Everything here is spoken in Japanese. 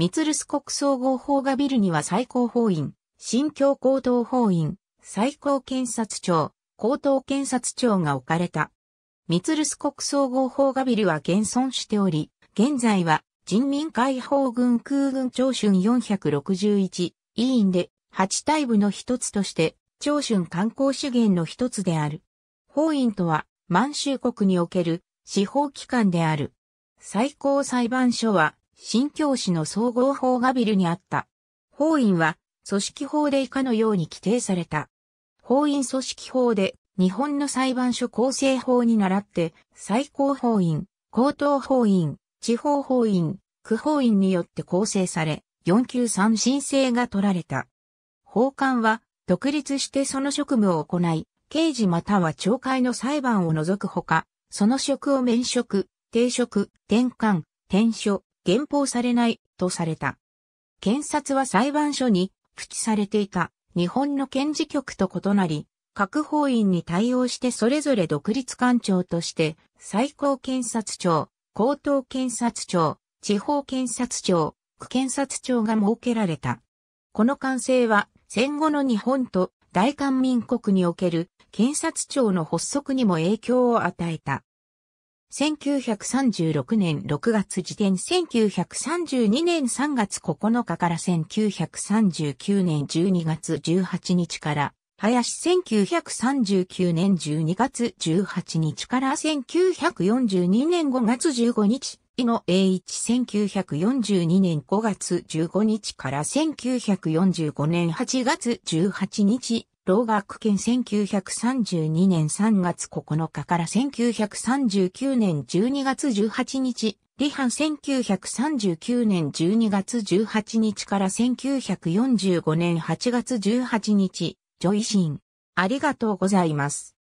三ス国総合法画ビルには最高法院、新京高等法院、最高検察庁、高等検察庁が置かれた。三ス国総合法画ビルは現存しており、現在は人民解放軍空軍長春461委員で8体部の一つとして長春観光資源の一つである。法院とは満州国における司法機関である。最高裁判所は新教師の総合法がビルにあった。法院は、組織法で以下のように規定された。法院組織法で、日本の裁判所構成法に倣って、最高法院、高等法院、地方法院、区法院によって構成され、4級3申請が取られた。法官は、独立してその職務を行い、刑事または懲戒の裁判を除くほか、その職を免職、停職、転換、転所、減俸されないとされた。検察は裁判所に付記されていた日本の検事局と異なり、各法院に対応してそれぞれ独立官庁として最高検察庁、高等検察庁、地方検察庁、区検察庁が設けられた。この完成は戦後の日本と大韓民国における検察庁の発足にも影響を与えた。1936年6月時点1932年3月9日から1939年12月18日から林1939年12月18日から1942年5月15日、井野栄一1942年5月15日から1945年8月18日、老学研1932年3月9日から1939年12月18日、リハン1939年12月18日から1945年8月18日、ジョイシン。ありがとうございます。